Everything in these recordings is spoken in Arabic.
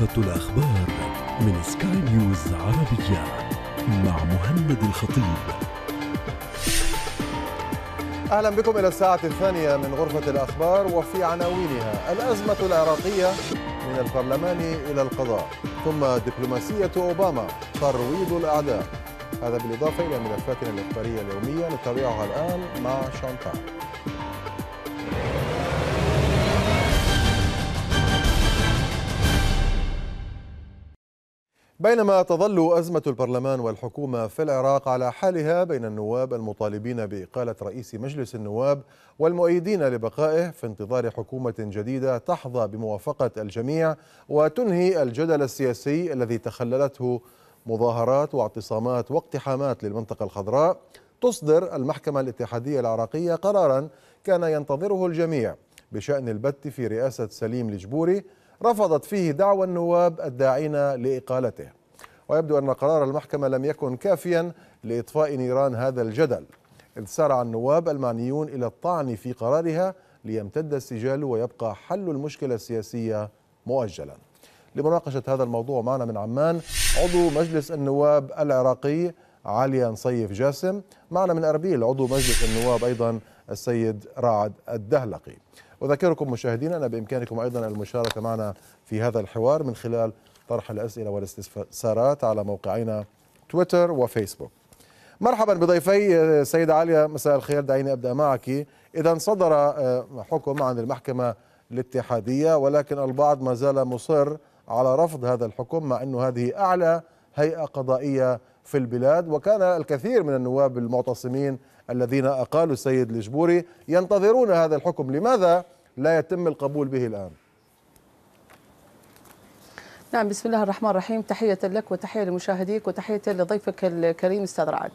غرفة الأخبار من سكاي نيوز عربية مع مهند الخطيب أهلا بكم إلى الساعة الثانية من غرفة الأخبار وفي عناوينها الأزمة العراقية من البرلمان إلى القضاء ثم دبلوماسية أوباما ترويض الأعداء هذا بالإضافة إلى ملفاتنا الإخبارية اليومية نتابعها الآن مع شانتار بينما تظل أزمة البرلمان والحكومة في العراق على حالها بين النواب المطالبين بإقالة رئيس مجلس النواب والمؤيدين لبقائه في انتظار حكومة جديدة تحظى بموافقة الجميع وتنهي الجدل السياسي الذي تخللته مظاهرات واعتصامات واقتحامات للمنطقة الخضراء تصدر المحكمة الاتحادية العراقية قرارا كان ينتظره الجميع بشأن البت في رئاسة سليم الجبوري رفضت فيه دعوى النواب الداعين لإقالته ويبدو أن قرار المحكمة لم يكن كافيا لإطفاء نيران هذا الجدل إذ سارع النواب المعنيون إلى الطعن في قرارها ليمتد السجال ويبقى حل المشكلة السياسية مؤجلا لمناقشة هذا الموضوع معنا من عمان عضو مجلس النواب العراقي علي صيف جاسم معنا من أربيل عضو مجلس النواب أيضا السيد رعد الدهلقي أذكركم مشاهدينا أن بإمكانكم أيضا المشاركة معنا في هذا الحوار من خلال طرح الأسئلة والاستفسارات على موقعينا تويتر وفيسبوك مرحبا بضيفي آه، سيدة عليا مساء الخير دعيني أبدأ معك إذا صدر آه، حكم عن المحكمة الاتحادية ولكن البعض ما زال مصر على رفض هذا الحكم مع أنه هذه أعلى هيئة قضائية في البلاد وكان الكثير من النواب المعتصمين الذين أقالوا السيد الجبوري ينتظرون هذا الحكم لماذا لا يتم القبول به الآن نعم بسم الله الرحمن الرحيم تحية لك وتحية لمشاهديك وتحية لضيفك الكريم استاذ رعد.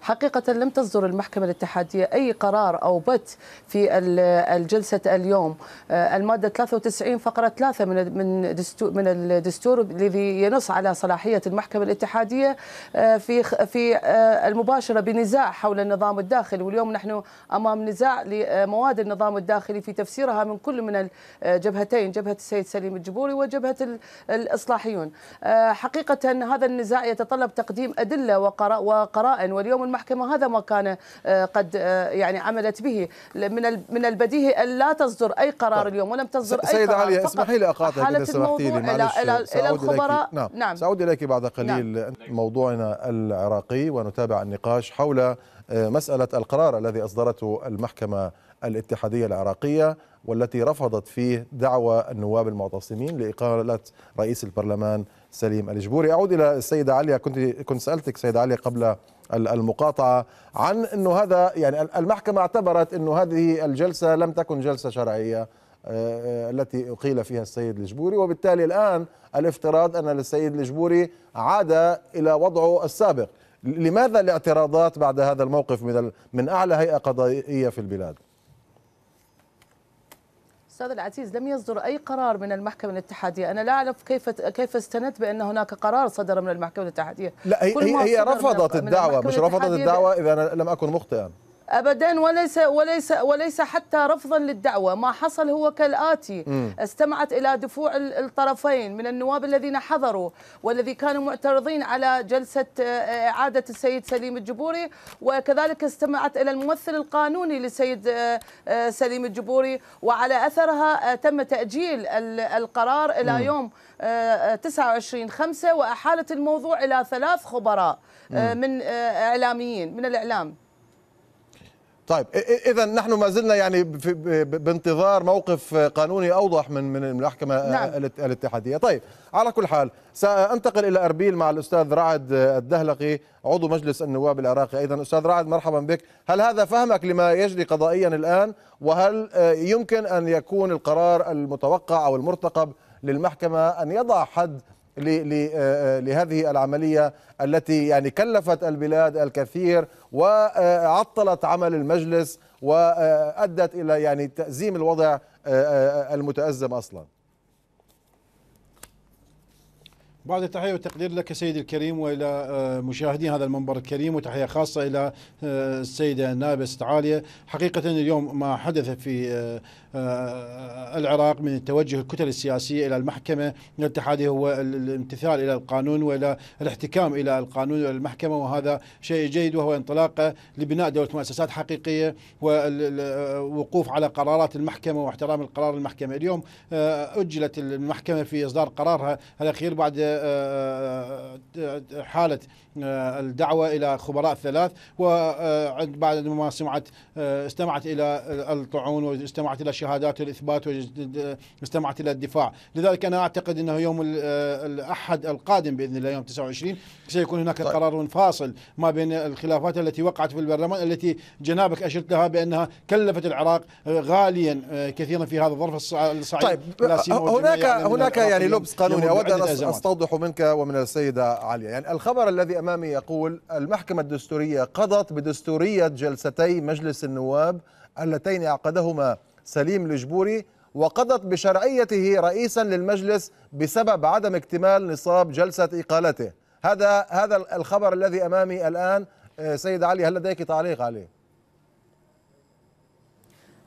حقيقة لم تصدر المحكمة الاتحادية أي قرار أو بت في الجلسة اليوم آه، المادة 93 فقرة 3 من من دستور من الدستور الذي ينص على صلاحية المحكمة الاتحادية آه، في في آه، المباشرة بنزاع حول النظام الداخلي واليوم نحن أمام نزاع لمواد النظام الداخلي في تفسيرها من كل من الجبهتين جبهة السيد سليم الجبوري وجبهة الإصلاحيون آه، حقيقة هذا النزاع يتطلب تقديم أدلة وقراء واليوم المحكمة هذا ما كان آه، قد آه، يعني عملت به من من البديهي أن لا تصدر أي قرار طيب. اليوم ولم تصدر أي سيدة قرار سيدة علي اسمحي لي أقاطعك إذا سمحتي لي إلى, إلى الخبراء نعم. نعم سأعود إليك بعد قليل نعم. موضوعنا العراقي ونتابع النقاش حول مسألة القرار الذي أصدرته المحكمة الاتحادية العراقية والتي رفضت فيه دعوى النواب المعتصمين لإقالة رئيس البرلمان سليم الجبوري أعود إلى السيدة عليا كنت كنت سألتك سيدة عليا قبل المقاطعة عن أنه هذا يعني المحكمة اعتبرت أنه هذه الجلسة لم تكن جلسة شرعية آه، آه، التي أقيل فيها السيد الجبوري وبالتالي الآن الافتراض أن السيد الجبوري عاد إلى وضعه السابق لماذا الاعتراضات بعد هذا الموقف من من اعلى هيئه قضائيه في البلاد؟ استاذ العزيز لم يصدر اي قرار من المحكمه الاتحاديه، انا لا اعرف كيف كيف استندت بان هناك قرار صدر من المحكمه الاتحاديه. لا هي هي, رفضت الدعوة مش رفضت الدعوة اذا انا لم اكن مخطئا. ابدا وليس وليس وليس حتى رفضا للدعوه، ما حصل هو كالاتي م. استمعت الى دفوع الطرفين من النواب الذين حضروا والذي كانوا معترضين على جلسه آه، اعاده السيد سليم الجبوري وكذلك استمعت الى الممثل القانوني للسيد آه، آه، سليم الجبوري وعلى اثرها تم تاجيل القرار الى م. يوم 29 5 واحالت الموضوع الى ثلاث خبراء م. من اعلاميين من الاعلام طيب اذا نحن ما زلنا يعني بانتظار موقف قانوني اوضح من من المحكمه آه، نعم. الاتحاديه طيب على كل حال سانتقل الى اربيل مع الاستاذ رعد الدهلقي عضو مجلس النواب العراقي ايضا استاذ رعد مرحبا بك هل هذا فهمك لما يجري قضائيا الان وهل آه، يمكن ان يكون القرار المتوقع او المرتقب للمحكمه ان يضع حد آه، آه، لهذه العملية التي يعني كلفت البلاد الكثير وعطلت عمل المجلس وأدت إلى يعني تأزيم الوضع آه، المتأزم أصلا بعد التحية والتقدير لك سيدي الكريم وإلى مشاهدين هذا المنبر الكريم وتحية خاصة إلى السيدة نابس تعالية حقيقة اليوم ما حدث في آه، العراق من توجه الكتل السياسية إلى المحكمة الاتحادي هو الامتثال إلى القانون وإلى الاحتكام إلى القانون وإلى المحكمة وهذا شيء جيد وهو انطلاقه لبناء دولة مؤسسات حقيقية والوقوف على قرارات المحكمة واحترام القرار المحكمة اليوم آه، أجلت المحكمة في إصدار قرارها الأخير بعد آه، حالة الدعوة إلى خبراء ثلاث وبعد ما سمعت استمعت إلى الطعون واستمعت إلى شهادات الإثبات واستمعت إلى الدفاع لذلك أنا أعتقد أنه يوم آه، الأحد القادم بإذن الله يوم 29 سيكون هناك طيب. قرار فاصل ما بين الخلافات التي وقعت في البرلمان التي جنابك أشرت لها بأنها كلفت العراق غاليا آه، كثيرا في هذا الظرف الصعيد طيب آه، يعني هناك يعني هناك يعني لبس قانوني أود أن أستوضح منك ومن السيدة عليا يعني الخبر الذي أمامي يقول المحكمة الدستورية قضت بدستورية جلستي مجلس النواب اللتين عقدهما سليم الجبوري وقضت بشرعيته رئيسا للمجلس بسبب عدم اكتمال نصاب جلسة إقالته هذا هذا الخبر الذي أمامي الآن آه، سيد علي هل لديك تعليق عليه؟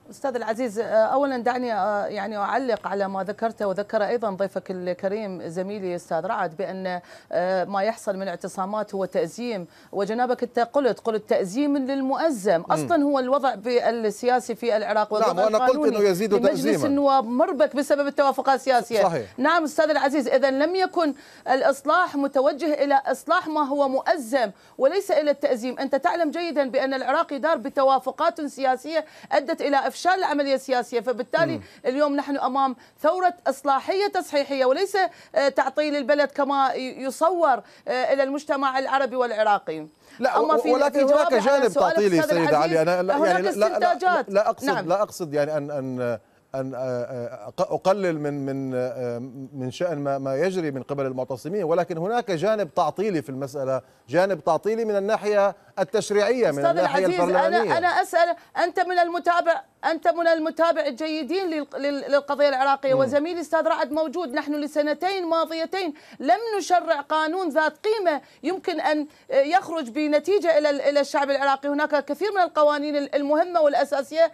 استاذ العزيز آه، اولا دعني آه، يعني اعلق على ما ذكرته وذكر ايضا ضيفك الكريم زميلي استاذ رعد بان آه، ما يحصل من اعتصامات هو تازيم وجنابك انت قلت قلت تازيم للمؤزم اصلا هو الوضع السياسي في العراق والوضع نعم وانا قلت انه يزيد تازيما مجلس النواب مربك بسبب التوافقات السياسيه صحيح. نعم استاذ العزيز اذا لم يكن الاصلاح متوجه الى اصلاح ما هو مؤزم وليس الى التازيم انت تعلم جيدا بان العراق يدار بتوافقات سياسيه ادت الى افشاء افشال العمليه السياسيه فبالتالي م. اليوم نحن امام ثوره اصلاحيه تصحيحيه وليس آه، تعطيل البلد كما يصور آه، الى المجتمع العربي والعراقي لا أما في ولكن هناك جانب تعطيلي سيد علي انا لا يعني لا, لا, لا اقصد نعم. لا اقصد يعني ان ان ان آه، اقلل من من من شان ما ما يجري من قبل المعتصمين ولكن هناك جانب تعطيلي في المساله جانب تعطيلي من الناحيه التشريعيه من الناحيه البرلمانيه انا انا اسال انت من المتابع انت من المتابع الجيدين للقضيه العراقيه وزميلي استاذ رعد موجود نحن لسنتين ماضيتين لم نشرع قانون ذات قيمه يمكن ان يخرج بنتيجه الى الى الشعب العراقي هناك كثير من القوانين المهمه والاساسيه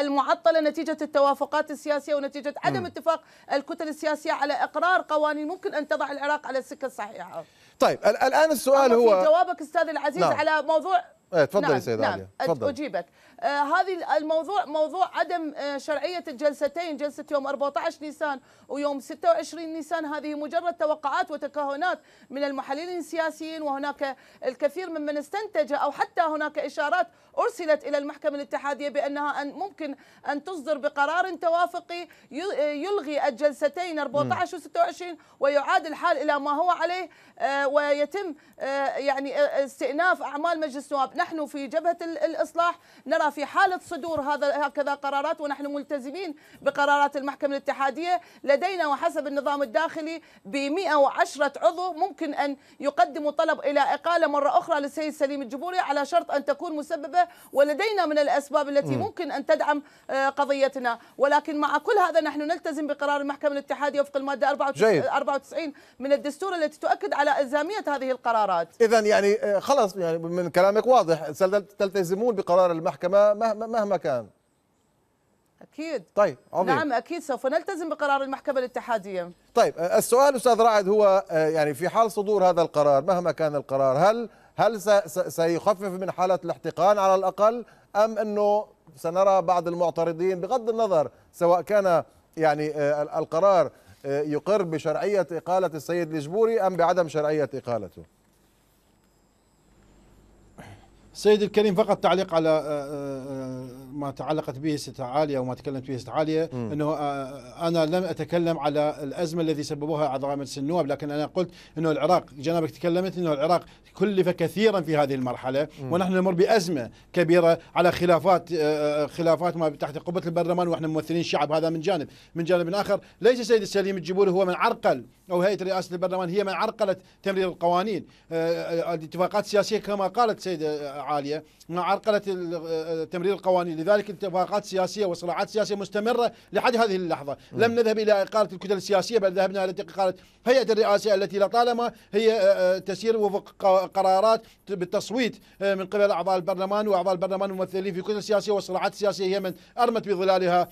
المعطله نتيجه التوافقات السياسيه ونتيجه عدم م. اتفاق الكتل السياسيه على اقرار قوانين ممكن ان تضع العراق على السكه الصحيحه طيب الان السؤال هو جوابك استاذ العزيز نعم. على موضوع إيه، تفضلي نعم. سيدة نعم. عليا تفضل اجيبك آه، هذه الموضوع موضوع عدم آه، شرعية الجلستين جلسة يوم 14 نيسان ويوم 26 نيسان هذه مجرد توقعات وتكهنات من المحللين السياسيين وهناك الكثير ممن استنتج أو حتى هناك إشارات أرسلت إلى المحكمة الاتحادية بأنها أن ممكن أن تصدر بقرار توافقي آه، يلغي الجلستين 14 و 26 ويعاد الحال إلى ما هو عليه ويتم يعني استئناف أعمال مجلس النواب نحن في جبهة الإصلاح نرى الجزيرة في حالة صدور هذا هكذا قرارات ونحن ملتزمين بقرارات المحكمة الاتحادية لدينا وحسب النظام الداخلي ب 110 عضو ممكن أن يقدموا طلب إلى إقالة مرة أخرى للسيد سليم الجبوري على شرط أن تكون مسببة ولدينا من الأسباب التي ممكن أن تدعم آه، قضيتنا ولكن مع كل هذا نحن نلتزم بقرار المحكمة الاتحادية وفق المادة 94 من الدستور التي تؤكد على إلزامية هذه القرارات إذا يعني آه، خلاص يعني من كلامك واضح تلتزمون بقرار المحكمة ما مهما, مهما كان اكيد طيب عظيم. نعم اكيد سوف نلتزم بقرار المحكمه الاتحاديه طيب السؤال استاذ رعد هو يعني في حال صدور هذا القرار مهما كان القرار هل هل سيخفف من حاله الاحتقان على الاقل ام انه سنرى بعض المعترضين بغض النظر سواء كان يعني القرار يقر بشرعيه اقاله السيد الجبوري ام بعدم شرعيه اقالته سيد الكريم فقط تعليق على آه، آه، آه، ما تعلقت به ست عاليه وما تكلمت به ست عاليه م. انه آه، انا لم اتكلم على الازمه الذي سببوها اعضاء مجلس النواب لكن انا قلت انه العراق جنابك تكلمت انه العراق كلف كثيرا في هذه المرحله م. ونحن نمر بازمه كبيره على خلافات آه، آه، خلافات ما تحت قبه البرلمان واحنا ممثلين الشعب هذا من جانب من جانب اخر ليس سيد السليم الجبوري هو من عرقل او هيئه رئاسه البرلمان هي من عرقلت تمرير القوانين الاتفاقات السياسيه كما قالت سيده عاليه ما عرقلت تمرير القوانين لذلك اتفاقات سياسية وصراعات سياسية مستمرة لحد هذه اللحظة م. لم نذهب إلى إقالة الكتل السياسية بل ذهبنا إلى إقالة هيئة الرئاسية التي لطالما هي آه، آه، تسير وفق قرارات بالتصويت آه، من قبل أعضاء البرلمان وأعضاء البرلمان الممثلين في الكتل السياسيه والصراعات السياسيه هي من أرمت بظلالها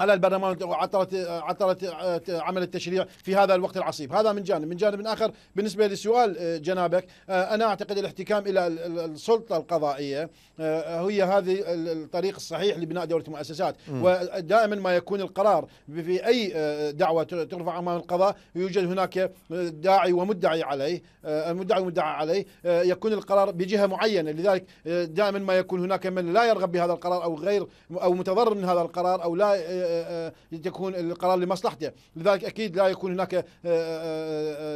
على البرلمان وعطلت عطلت آه، عمل التشريع في هذا الوقت العصيب هذا من جانب من جانب آخر بالنسبة للسؤال آه، جنابك آه، أنا أعتقد الاحتكام إلى السلطة القضائية هي هذه الطريق الصحيح لبناء دولة المؤسسات ودائما ما يكون القرار في أي دعوة ترفع أمام القضاء يوجد هناك داعي ومدعي عليه المدعي ومدعى عليه يكون القرار بجهة معينة لذلك دائما ما يكون هناك من لا يرغب بهذا القرار أو غير أو متضرر من هذا القرار أو لا آه، آه، آه، يكون القرار لمصلحته لذلك أكيد لا يكون هناك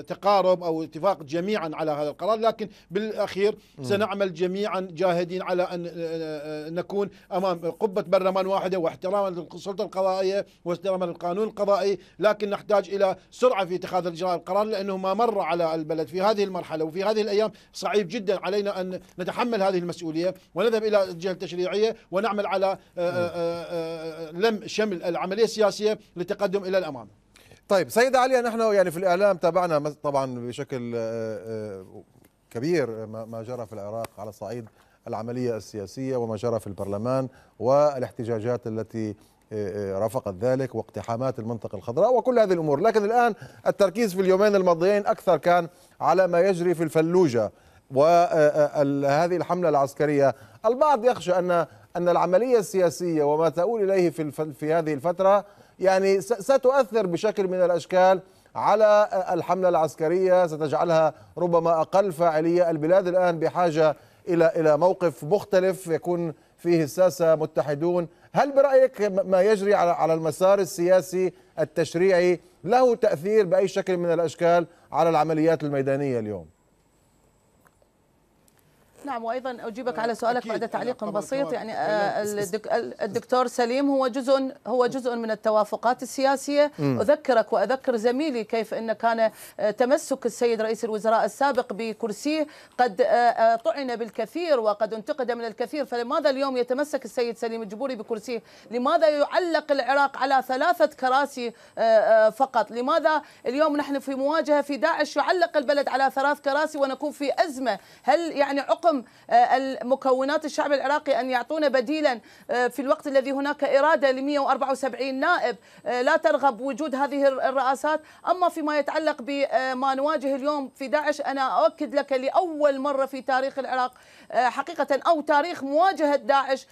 تقارب أو اتفاق جميعا على هذا القرار لكن بالأخير سنعمل جميعا جاهدين على أن نكون أمام قبة برلمان واحدة واحتراما للسلطة القضائية واحتراما للقانون القضائي لكن نحتاج إلى سرعة في اتخاذ إجراء القرار لأنه ما مر على البلد في هذه المرحلة وفي هذه الأيام صعيب جدا علينا أن نتحمل هذه المسؤولية ونذهب إلى الجهة التشريعية ونعمل على لم شمل العمليه السياسيه للتقدم الى الامام طيب سيد علي نحن يعني في الإعلام تابعنا طبعا بشكل آه، آه، كبير ما جرى في العراق على صعيد العملية السياسية وما جرى في البرلمان والاحتجاجات التي آه، رافقت ذلك واقتحامات المنطقة الخضراء وكل هذه الأمور لكن الآن التركيز في اليومين الماضيين أكثر كان على ما يجري في الفلوجة وهذه الحملة العسكرية البعض يخشى أن أن العملية السياسية وما تؤول إليه في, في هذه الفترة يعني ستؤثر بشكل من الأشكال على الحملة العسكرية ستجعلها ربما أقل فاعلية البلاد الآن بحاجة إلى إلى موقف مختلف يكون فيه الساسة متحدون هل برأيك ما يجري على على المسار السياسي التشريعي له تأثير بأي شكل من الأشكال على العمليات الميدانية اليوم؟ نعم وايضا اجيبك على آه، سؤالك بعد تعليق بسيط يعني آه، الدكتور سليم هو جزء هو جزء من التوافقات السياسيه م. اذكرك واذكر زميلي كيف ان كان آه، تمسك السيد رئيس الوزراء السابق بكرسيه قد طعن بالكثير وقد انتقد من الكثير فلماذا اليوم يتمسك السيد سليم الجبوري بكرسيه؟ لماذا يعلق العراق على ثلاثه كراسي فقط؟ لماذا اليوم نحن في مواجهه في داعش يعلق البلد على ثلاث كراسي ونكون في ازمه؟ هل يعني عقم اليوم آه، المكونات الشعب العراقي أن يعطونا بديلا آه، في الوقت الذي هناك إرادة ل 174 نائب آه، لا ترغب وجود هذه الرئاسات أما فيما يتعلق بما نواجه اليوم في داعش أنا أؤكد لك لأول مرة في تاريخ العراق حقيقة أو تاريخ مواجهة داعش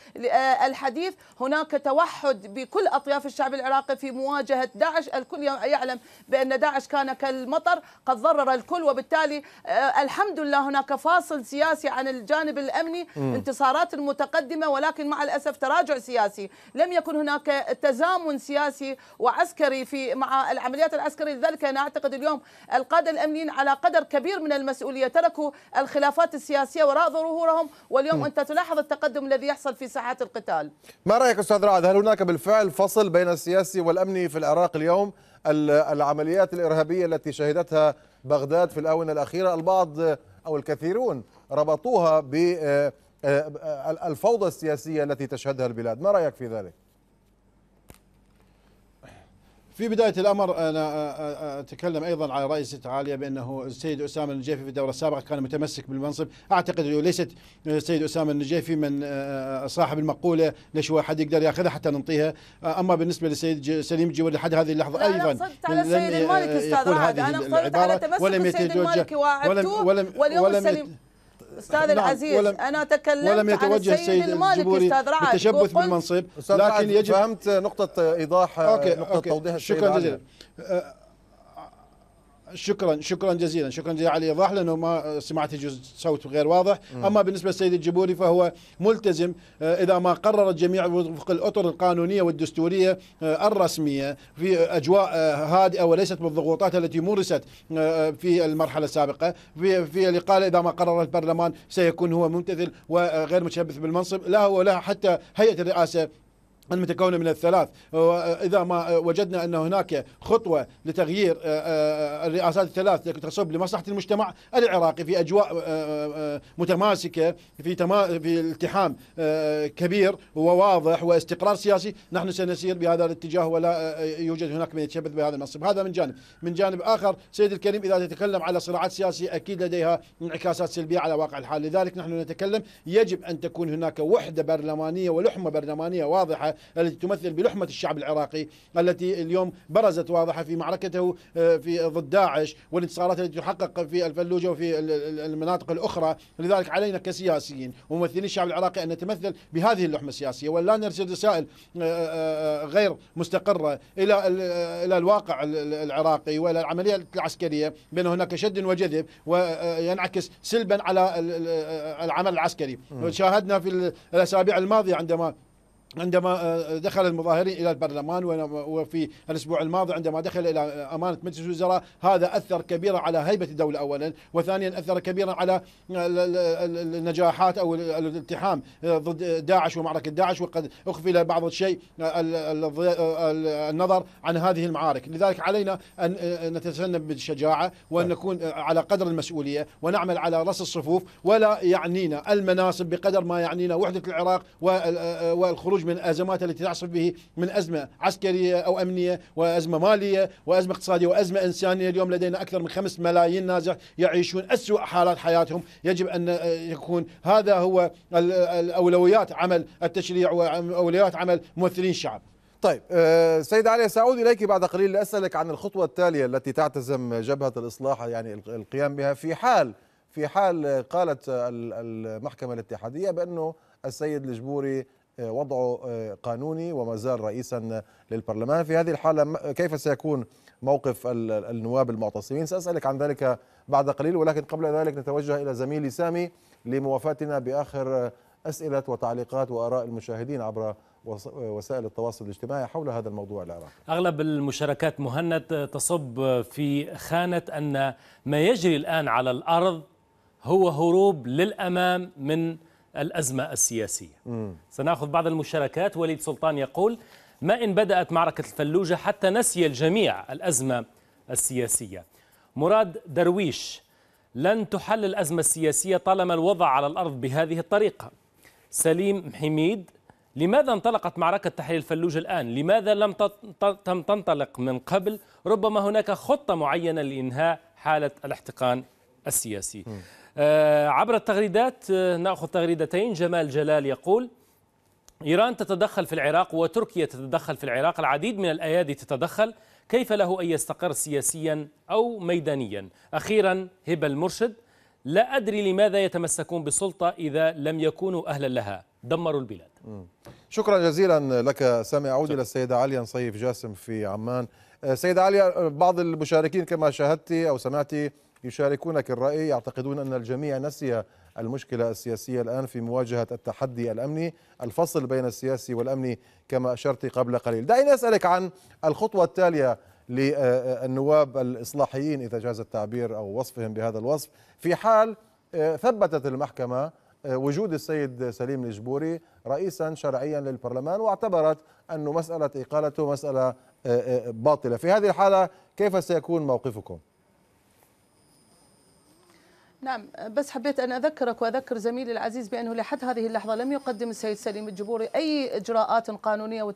الحديث هناك توحد بكل أطياف الشعب العراقي في مواجهة داعش الكل يعلم بأن داعش كان كالمطر قد ضرر الكل وبالتالي الحمد لله هناك فاصل سياسي عن الجانب الامني م. انتصارات متقدمه ولكن مع الاسف تراجع سياسي، لم يكن هناك تزامن سياسي وعسكري في مع العمليات العسكريه، لذلك انا اعتقد اليوم القاده الامنيين على قدر كبير من المسؤوليه تركوا الخلافات السياسيه وراء ظهورهم واليوم م. انت تلاحظ التقدم الذي يحصل في ساحات القتال. ما رايك استاذ رعد؟ هل هناك بالفعل فصل بين السياسي والامني في العراق اليوم؟ العمليات الارهابيه التي شهدتها بغداد في الاونه الاخيره البعض او الكثيرون ربطوها بالفوضى آه، آه، السياسية التي تشهدها البلاد ما رأيك في ذلك؟ في بداية الأمر أنا آه، أتكلم أيضا على رئيسة عالية بأنه السيد أسامة النجيفي في الدورة السابقة كان متمسك بالمنصب أعتقد أنه ليست السيد أسامة النجيفي من صاحب المقولة ليش هو حد يقدر يأخذها حتى ننطيها أما بالنسبة للسيد سليم الجويري لحد هذه اللحظة أيضا أنا على السيد المالكي أستاذ هذه أنا على تمسك السيد المالكي ولم ولم ولم, ولم, ولم, ولم, ولم, ولم, ولم, ولم استاذ نعم، العزيز ولم انا تكلمت ولم يتوجه عن السيد المالكي استاذ رعد بالتشبث بالمنصب لكن يجب فهمت نقطه ايضاح أوكي نقطه أوكي توضيح السيد شكرا جزيلا أه، شكرا شكرا جزيلا شكرا جزيلا على الايضاح لانه ما آه، سمعت يجوز صوت غير واضح مم. اما بالنسبه للسيد الجبوري فهو ملتزم آه، اذا ما قررت جميع وفق الاطر القانونيه والدستوريه آه، الرسميه في اجواء هادئه وليست بالضغوطات التي مورست في المرحله السابقه في في الاقاله اذا ما قرر البرلمان سيكون هو ممتثل وغير متشبث بالمنصب لا هو لا حتى هيئه الرئاسه المتكونة من الثلاث آه، إذا ما آه، وجدنا أن هناك خطوة لتغيير آه، الرئاسات الثلاث تصب لمصلحة المجتمع العراقي في أجواء متماسكة في, في التحام كبير وواضح واستقرار سياسي نحن سنسير بهذا الاتجاه ولا يوجد هناك من يتشبث بهذا النصب هذا من جانب من جانب آخر سيد الكريم إذا تتكلم على صراعات سياسية أكيد لديها انعكاسات سلبية على واقع الحال لذلك نحن نتكلم يجب أن تكون هناك وحدة برلمانية ولحمة برلمانية واضحة التي تمثل بلحمة الشعب العراقي التي اليوم برزت واضحة في معركته آه، في ضد داعش والانتصارات التي تحقق في الفلوجة وفي المناطق الأخرى لذلك علينا كسياسيين وممثلين الشعب العراقي أن نتمثل بهذه اللحمة السياسية ولا نرسل رسائل آه، آه، غير مستقرة إلى إلى الواقع العراقي وإلى العملية العسكرية بأن هناك شد وجذب وينعكس سلبا على العمل العسكري شاهدنا في الأسابيع الماضية عندما عندما آه، دخل المظاهرين الى البرلمان وفي الاسبوع الماضي عندما دخل الى آه، امانه مجلس الوزراء هذا اثر كبيرا على هيبه الدوله اولا وثانيا اثر كبيرا على آه، النجاحات او الالتحام ضد داعش ومعركه داعش وقد اخفي بعض الشيء النظر عن هذه المعارك لذلك علينا ان نتسنى بالشجاعه وان نكون على قدر المسؤوليه ونعمل على رص الصفوف ولا يعنينا المناصب بقدر ما يعنينا وحده العراق والخروج الخروج من الازمات التي تعصف به من ازمه عسكريه او امنيه وازمه ماليه وازمه اقتصاديه وازمه انسانيه اليوم لدينا اكثر من خمس ملايين نازح يعيشون اسوء حالات حياتهم يجب ان يكون هذا هو الاولويات عمل التشريع واولويات عمل ممثلين الشعب طيب آه، سيد علي سأعود إليك بعد قليل لأسألك عن الخطوة التالية التي تعتزم جبهة الإصلاح يعني القيام بها في حال في حال قالت المحكمة الاتحادية بأنه السيد الجبوري وضعه آه، قانوني وما زال رئيسا للبرلمان في هذه الحالة كيف سيكون موقف النواب المعتصمين سأسألك عن ذلك بعد قليل ولكن قبل ذلك نتوجه إلى زميلي سامي لموافاتنا بآخر أسئلة وتعليقات وآراء المشاهدين عبر وسائل التواصل الاجتماعي حول هذا الموضوع العراقي أغلب المشاركات مهند تصب في خانة أن ما يجري الآن على الأرض هو هروب للأمام من الأزمة السياسية مم. سنأخذ بعض المشاركات وليد سلطان يقول ما إن بدأت معركة الفلوجة حتى نسي الجميع الأزمة السياسية مراد درويش لن تحل الأزمة السياسية طالما الوضع على الأرض بهذه الطريقة سليم حميد لماذا انطلقت معركة تحرير الفلوجة الآن؟ لماذا لم تنطلق من قبل؟ ربما هناك خطة معينة لإنهاء حالة الاحتقان السياسي مم. آه، عبر التغريدات آه، ناخذ تغريدتين جمال جلال يقول إيران تتدخل في العراق وتركيا تتدخل في العراق العديد من الأيادي تتدخل كيف له أن يستقر سياسيا أو ميدانيا أخيرا هبة المرشد لا أدري لماذا يتمسكون بالسلطة إذا لم يكونوا أهلا لها دمروا البلاد شكرا جزيلا لك سامي أعود إلى السيدة عليا نصيف جاسم في عمان آه، سيدة عليا بعض المشاركين كما شاهدت أو سمعتي يشاركونك الرأي يعتقدون أن الجميع نسي المشكلة السياسية الآن في مواجهة التحدي الأمني الفصل بين السياسي والأمني كما أشرت قبل قليل دعيني أسألك عن الخطوة التالية للنواب الإصلاحيين إذا جاز التعبير أو وصفهم بهذا الوصف في حال آه، ثبتت المحكمة آه، وجود السيد سليم الجبوري رئيسا شرعيا للبرلمان واعتبرت أن مسألة إقالته مسألة آه، باطلة في هذه الحالة كيف سيكون موقفكم؟ نعم بس حبيت أن أذكرك وأذكر زميلي العزيز بأنه لحد هذه اللحظة لم يقدم السيد سليم الجبوري أي إجراءات قانونية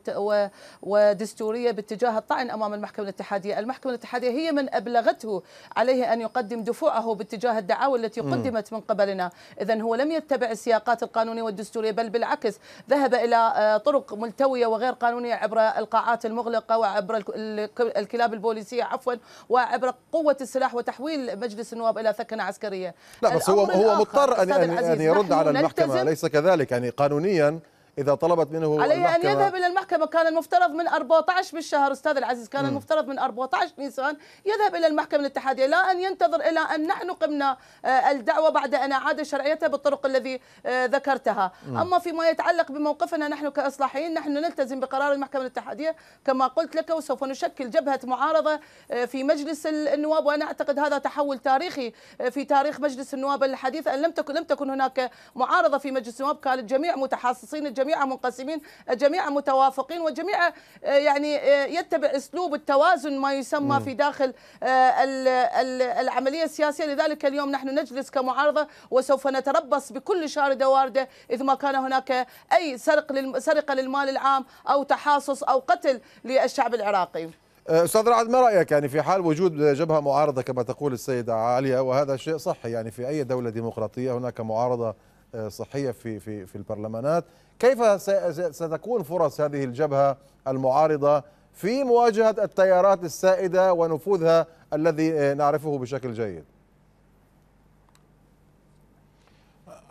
ودستورية باتجاه الطعن أمام المحكمة الاتحادية المحكمة الاتحادية هي من أبلغته عليه أن يقدم دفوعه باتجاه الدعاوى التي قدمت من قبلنا إذا هو لم يتبع السياقات القانونية والدستورية بل بالعكس ذهب إلى آه، طرق ملتوية وغير قانونية عبر القاعات المغلقة وعبر الكلاب البوليسية عفوا وعبر قوة السلاح وتحويل مجلس النواب إلى ثكنة عسكرية لا بس هو هو مضطر ان يرد على المحكمه ليس كذلك يعني قانونيا اذا طلبت منه عليه ان يذهب الى المحكمه كان المفترض من 14 بالشهر استاذ العزيز كان م. المفترض من 14 نيسان يذهب الى المحكمه الاتحاديه لا ان ينتظر الى ان نحن قمنا آه، الدعوه بعد ان اعاد شرعيتها بالطرق الذي آه، ذكرتها م. اما فيما يتعلق بموقفنا نحن كاصلاحيين نحن نلتزم بقرار المحكمه الاتحاديه كما قلت لك وسوف نشكل جبهه معارضه آه، في مجلس النواب وانا اعتقد هذا تحول تاريخي في تاريخ مجلس النواب الحديث ان لم تكن لم تكن هناك معارضه في مجلس النواب كان الجميع متحاصصين الجميع جميعا منقسمين جميعا متوافقين وجميعا آه، يعني آه، يتبع اسلوب التوازن ما يسمى في داخل آه، العمليه السياسيه لذلك اليوم نحن نجلس كمعارضه وسوف نتربص بكل شارده وارده اذ ما كان هناك اي سرق سرقه للمال العام او تحاصص او قتل للشعب العراقي استاذ رعد ما رايك يعني في حال وجود جبهه معارضه كما تقول السيده عاليه وهذا شيء صحي يعني في اي دوله ديمقراطيه هناك معارضه صحيه في في في البرلمانات كيف ستكون فرص هذه الجبهة المعارضة في مواجهة التيارات السائدة ونفوذها الذي آه، نعرفه بشكل جيد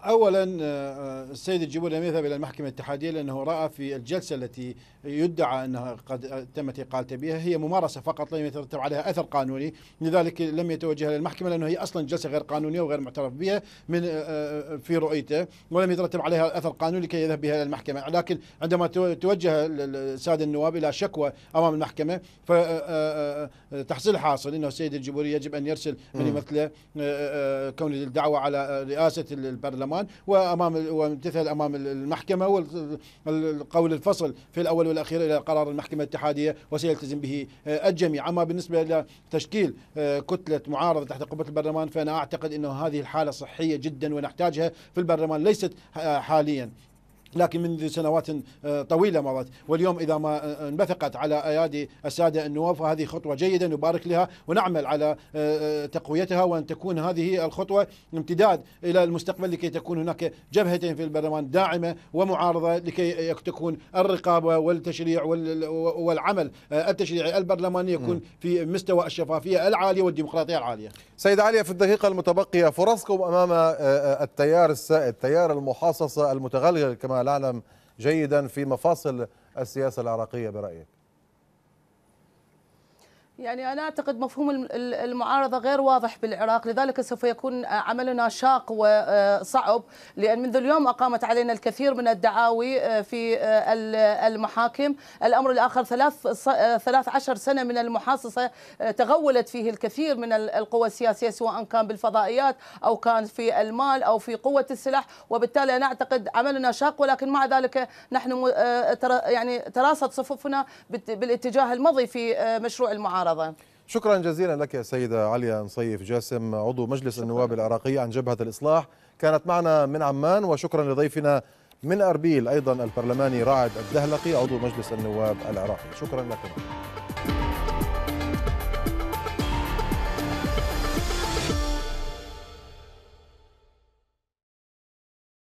اولا آه، آه، السيد الجبور لم يذهب الى المحكمه الاتحاديه لانه راى في الجلسه التي يدعى انها قد تمت اقالته بها هي ممارسه فقط لم يترتب عليها اثر قانوني لذلك لم يتوجه الى المحكمه لانه هي اصلا جلسه غير قانونيه وغير معترف بها من آه، في رؤيته ولم يترتب عليها اثر قانوني لكي يذهب بها الى المحكمه لكن عندما توجه الساده النواب الى شكوى امام المحكمه فتحصيل حاصل انه السيد الجبوري يجب ان يرسل من يمثله كون الدعوه على رئاسه البرلمان الرحمن وامام وامتثل امام المحكمه والقول الفصل في الاول والاخير الى قرار المحكمه الاتحاديه وسيلتزم به آه، الجميع اما بالنسبه الى تشكيل آه، كتله معارضه تحت قبه البرلمان فانا اعتقد انه هذه الحاله صحيه جدا ونحتاجها في البرلمان ليست آه، حاليا لكن منذ سنوات آه، طويلة مضت واليوم إذا ما آه، آه، انبثقت على أيادي السادة النواب فهذه خطوة جيدة نبارك لها ونعمل على تقويتها وأن تكون هذه الخطوة امتداد إلى المستقبل لكي تكون هناك جبهتين في البرلمان داعمة ومعارضة لكي تكون الرقابة والتشريع والعمل التشريعي البرلماني يكون في مستوى الشفافية العالية والديمقراطية العالية سيد علي في الدقيقة المتبقية فرصكم أمام التيار السائد تيار المحاصصة المتغلغل كما نعلم جيدا في مفاصل السياسة العراقية برأيك يعني أنا أعتقد مفهوم المعارضة غير واضح بالعراق لذلك سوف يكون عملنا شاق وصعب آه، لأن منذ اليوم أقامت علينا الكثير من الدعاوي آه، في آه، المحاكم الأمر الآخر ثلاث, ثلاث عشر سنة من المحاصصة تغولت فيه الكثير من القوى السياسية سواء كان بالفضائيات أو كان في المال أو في قوة السلاح وبالتالي أنا أعتقد عملنا شاق ولكن مع ذلك نحن يعني تراصت صفوفنا بالاتجاه المضي في مشروع المعارضة المعارضة شكرا جزيلا لك يا سيدة عليا نصيف جاسم عضو مجلس شكرا. النواب العراقي عن جبهة الإصلاح كانت معنا من عمان وشكرا لضيفنا من أربيل أيضا البرلماني رعد الدهلقي عضو مجلس النواب العراقي شكرا لكم